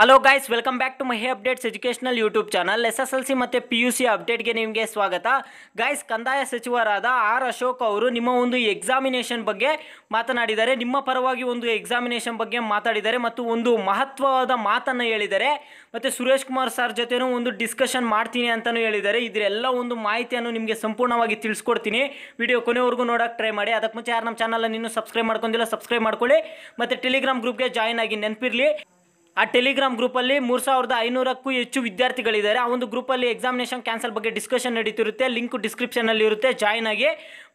hello guys welcome back to Mahi updates educational YouTube channel S S L C ಮತ್ತು P U C ಅಪ್ಡೇಟ್ಗೆ ನಿಮಗೆ ಸ್ವಾಗತ guys ಕಂದಾಯ ಸಚಿವರಾದ ಆರ್ ಅಶೋಕ್ ಅವರು ನಿಮ್ಮ ಒಂದು ಎಕ್ಸಾಮಿನೇಷನ್ ಬಗ್ಗೆ ಮಾತನಾಡಿದ್ದಾರೆ ನಿಮ್ಮ ಪರವಾಗಿ ಒಂದು ಎಕ್ಸಾಮಿನೇಷನ್ ಬಗ್ಗೆ ಮಾತಾಡಿದ್ದಾರೆ ಮತ್ತು ಒಂದು ಮಹತ್ವವಾದ ಮಾತನ್ನು ಹೇಳಿದ್ದಾರೆ ಮತ್ತು ಸುರೇಶ್ ಕುಮಾರ್ ಸರ್ ಜೊತೆನೂ ಒಂದು ಡಿಸ್ಕಷನ್ ಮಾಡ್ತೀನಿ ಅಂತಲೂ ಹೇಳಿದ್ದಾರೆ ಇದರೆಲ್ಲ ಒಂದು ಮಾಹಿತಿಯನ್ನು ನಿಮಗೆ ಸಂಪೂರ್ಣವಾಗಿ ತಿಳಿಸ್ಕೊಡ್ತೀನಿ ವಿಡಿಯೋ ಕೊನೆವರೆಗೂ ನೋಡೋಕೆ ಟ್ರೈ ಮಾಡಿ ಅದಕ್ಕೆ ಮುಂಚೆ ಯಾರು ನಮ್ಮ ಚಾನಲನ್ನು ನೀನು ಸಬ್ಸ್ಕ್ರೈಬ್ ಮಾಡ್ಕೊಂಡಿಲ್ಲ ಸಬ್ಸ್ಕ್ರೈಬ್ ಮಾಡ್ಕೊಳ್ಳಿ ಮತ್ತು ಟೆಲಿಗ್ರಾಮ್ ಗ್ರೂಪ್ಗೆ ಜಾಯ್ನ್ ಆಗಿ ನೆನಪಿರಲಿ ಆ ಟೆಲಿಗ್ರಾಮ್ ಗ್ರೂಪಲ್ಲಿ ಮೂರು ಸಾವಿರದ ಐನೂರಕ್ಕೂ ಹೆಚ್ಚು ವಿದ್ಯಾರ್ಥಿಗಳಿದ್ದಾರೆ ಆ ಒಂದು ಗ್ರೂಪಲ್ಲಿ ಎಕ್ಸಾಮಿನೇಷನ್ ಕ್ಯಾನ್ಸಲ್ ಬಗ್ಗೆ ಡಿಸ್ಕಷನ್ ನಡೀತಿರುತ್ತೆ ಲಿಂಕ್ ಅಲ್ಲಿ ಇರುತ್ತೆ ಜಾಯ್ನ್ ಆಗಿ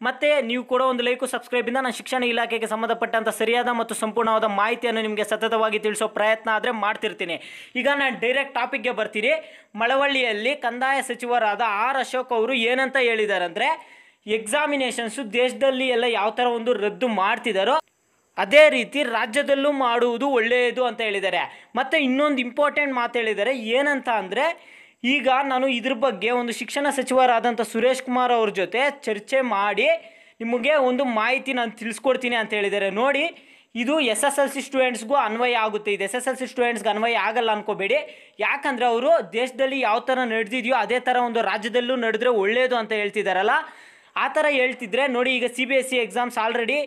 ಮತ್ತು ನೀವು ಕೂಡ ಒಂದು ಲೈಕು ಸಬ್ಸ್ಕ್ರೈಬಿಂದ ನಾನು ಶಿಕ್ಷಣ ಇಲಾಖೆಗೆ ಸಂಬಂಧಪಟ್ಟಂಥ ಸರಿಯಾದ ಮತ್ತು ಸಂಪೂರ್ಣವಾದ ಮಾಹಿತಿಯನ್ನು ನಿಮಗೆ ಸತತವಾಗಿ ತಿಳಿಸೋ ಪ್ರಯತ್ನ ಆದರೆ ಮಾಡ್ತಿರ್ತೀನಿ ಈಗ ನಾನು ಡೈರೆಕ್ಟ್ ಟಾಪಿಕ್ಗೆ ಬರ್ತೀನಿ ಮಳವಳ್ಳಿಯಲ್ಲಿ ಕಂದಾಯ ಸಚಿವರಾದ ಆರ್ ಅಶೋಕ್ ಅವರು ಏನಂತ ಹೇಳಿದ್ದಾರೆ ಅಂದರೆ ಎಕ್ಸಾಮಿನೇಷನ್ಸು ದೇಶದಲ್ಲಿ ಎಲ್ಲ ಯಾವ ಥರ ಒಂದು ರದ್ದು ಮಾಡ್ತಿದ್ದಾರೋ ಅದೇ ರೀತಿ ರಾಜ್ಯದಲ್ಲೂ ಮಾಡುವುದು ಒಳ್ಳೆಯದು ಅಂತ ಹೇಳಿದ್ದಾರೆ ಮತ್ತು ಇನ್ನೊಂದು ಇಂಪಾರ್ಟೆಂಟ್ ಮಾತು ಹೇಳಿದ್ದಾರೆ ಏನಂತ ಅಂದರೆ ಈಗ ನಾನು ಇದ್ರ ಬಗ್ಗೆ ಒಂದು ಶಿಕ್ಷಣ ಸಚಿವರಾದಂಥ ಸುರೇಶ್ ಕುಮಾರ್ ಅವ್ರ ಜೊತೆ ಚರ್ಚೆ ಮಾಡಿ ನಿಮಗೆ ಒಂದು ಮಾಹಿತಿ ನಾನು ತಿಳಿಸ್ಕೊಡ್ತೀನಿ ಅಂತ ಹೇಳಿದ್ದಾರೆ ನೋಡಿ ಇದು ಎಸ್ ಎಸ್ ಎಲ್ ಸಿ ಸ್ಟೂಡೆಂಟ್ಸ್ಗೂ ಅನ್ವಯ ಆಗುತ್ತೆ ಇದು ಎಸ್ ಎಸ್ ಎಲ್ ಸಿ ಸ್ಟೂಡೆಂಟ್ಸ್ಗೆ ಅನ್ವಯ ಆಗಲ್ಲ ಅನ್ಕೋಬೇಡಿ ಯಾಕಂದರೆ ಅವರು ದೇಶದಲ್ಲಿ ಯಾವ ಥರ ನಡೆದಿದೆಯೋ ಅದೇ ಥರ ಒಂದು ರಾಜ್ಯದಲ್ಲೂ ನಡೆದ್ರೆ ಒಳ್ಳೆಯದು ಅಂತ ಹೇಳ್ತಿದ್ದಾರಲ್ಲ ಆ ಥರ ಹೇಳ್ತಿದ್ರೆ ನೋಡಿ ಈಗ C B S C exams already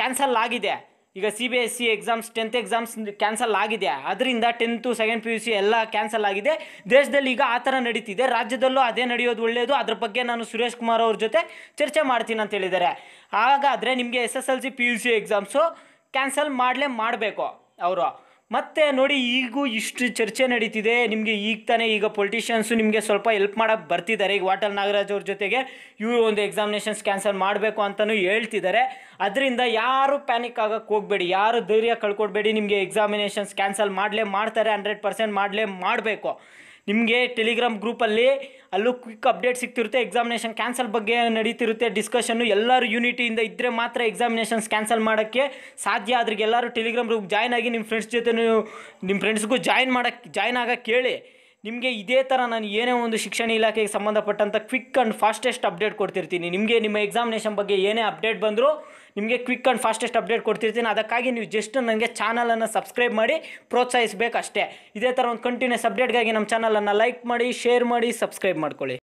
cancel ಆಗಿದೆ ಈಗ C B S C exams tenth exams cancel ಆಗಿದೆ ಅದರಿಂದ tenth second P U C ಎಲ್ಲ ಕ್ಯಾನ್ಸಲ್ ಆಗಿದೆ ದೇಶದಲ್ಲಿ ಈಗ ಆ ಥರ ನಡೀತಿದೆ ರಾಜ್ಯದಲ್ಲೂ ಅದೇ ನಡೆಯೋದು ಒಳ್ಳೆಯದು ಅದ್ರ ಬಗ್ಗೆ ನಾನು ಸುರೇಶ್ ಕುಮಾರ್ ಅವ್ರ ಜೊತೆ ಚರ್ಚೆ ಮಾಡ್ತೀನಿ ಅಂತ ಹೇಳಿದ್ದಾರೆ ಹಾಗಾದರೆ ನಿಮಗೆ S S L C P U C exams cancel ಮಾಡಲೇ ಮಾಡಬೇಕು ಅವರು ಮತ್ತು ನೋಡಿ ಈಗೂ ಇಷ್ಟು ಚರ್ಚೆ ನಡೀತಿದೆ ನಿಮಗೆ ಈಗ ತಾನೇ ಈಗ ಪೊಲಿಟಿಷಿಯನ್ಸು ನಿಮಗೆ ಸ್ವಲ್ಪ ಹೆಲ್ಪ್ ಮಾಡೋಕ್ಕೆ ಬರ್ತಿದ್ದಾರೆ ಈಗ ವಾಟಲ್ ನಾಗರಾಜ್ ಅವ್ರ ಜೊತೆಗೆ ಇವರು ಒಂದು ಎಕ್ಸಾಮಿನೇಷನ್ಸ್ ಕ್ಯಾನ್ಸಲ್ ಮಾಡಬೇಕು ಅಂತಲೂ ಹೇಳ್ತಿದ್ದಾರೆ ಅದರಿಂದ ಯಾರು ಪ್ಯಾನಿಕ್ ಆಗೋಕ್ಕೆ ಹೋಗಬೇಡಿ ಯಾರು ಧೈರ್ಯ ಕಳ್ಕೊಡ್ಬೇಡಿ ನಿಮಗೆ ಎಕ್ಸಾಮಿನೇಷನ್ಸ್ ಕ್ಯಾನ್ಸಲ್ ಮಾಡಲೇ ಮಾಡ್ತಾರೆ ಹಂಡ್ರೆಡ್ ಪರ್ಸೆಂಟ್ ಮಾಡಲೇ ಮಾಡಬೇಕು ನಿಮಗೆ ಟೆಲಿಗ್ರಾಮ್ ಗ್ರೂಪಲ್ಲಿ ಅಲ್ಲೂ ಕ್ವಿಕ್ ಅಪ್ಡೇಟ್ ಸಿಗ್ತಿರುತ್ತೆ ಎಕ್ಸಾಮಿನೇಷನ್ ಕ್ಯಾನ್ಸಲ್ ಬಗ್ಗೆ ನಡೀತಿರುತ್ತೆ ಡಿಸ್ಕಷನ್ನು ಎಲ್ಲರೂ ಯೂನಿಟಿಯಿಂದ ಇದ್ದರೆ ಮಾತ್ರ ಎಕ್ಸಾಮಿನೇಷನ್ಸ್ ಕ್ಯಾನ್ಸಲ್ ಮಾಡೋಕ್ಕೆ ಸಾಧ್ಯ ಆದ್ರಿಗೆ ಎಲ್ಲರೂ ಟೆಲಿಗ್ರಾಮ್ ಗ್ರೂಪ್ ಜಾಯ್ನ್ ಆಗಿ ನಿಮ್ಮ ಫ್ರೆಂಡ್ಸ್ ಜೊತೆ ನಿಮ್ಮ ಫ್ರೆಂಡ್ಸ್ಗೂ ಜಾಯ್ನ್ ಮಾಡೋಕ್ಕೆ ಜಾಯ್ನ್ ಆಗೋಕ್ಕೆ ಕೇಳಿ ನಿಮಗೆ ಇದೇ ಥರ ನಾನು ಏನೇ ಒಂದು ಶಿಕ್ಷಣ ಇಲಾಖೆಗೆ ಸಂಬಂಧಪಟ್ಟಂಥ ಕ್ವಿಕ್ ಆ್ಯಂಡ್ ಫಾಸ್ಟೆಸ್ಟ್ ಅಪ್ಡೇಟ್ ಕೊಡ್ತಿರ್ತೀನಿ ನಿಮಗೆ ನಿಮ್ಮ ಎಕ್ಸಾಮಿನೇಷನ್ ಬಗ್ಗೆ ಏನೇ ಅಪ್ಡೇಟ್ ಬಂದರೂ ನಿಮಗೆ ಕ್ವಿಕ್ ಆ್ಯಂಡ್ ಫಾಸ್ಟೆಸ್ಟ್ ಅಪ್ಡೇಟ್ ಕೊಡ್ತಿರ್ತೀನಿ ಅದಕ್ಕಾಗಿ ನೀವು ಜಸ್ಟ್ ನನಗೆ ಚಾನಲನ್ನು ಸಬ್ಸ್ಕ್ರೈಬ್ ಮಾಡಿ ಪ್ರೋತ್ಸಾಹಿಸಬೇಕಷ್ಟೇ ಇದೇ ಥರ ಒಂದು ಕಂಟಿನ್ಯೂಸ್ ಅಪ್ಡೇಟ್ಗಾಗಿ ನಮ್ಮ ಚಾನಲನ್ನು ಲೈಕ್ ಮಾಡಿ ಶೇರ್ ಮಾಡಿ ಸಬ್ಸ್ಕ್ರೈಬ್ ಮಾಡ್ಕೊಳ್ಳಿ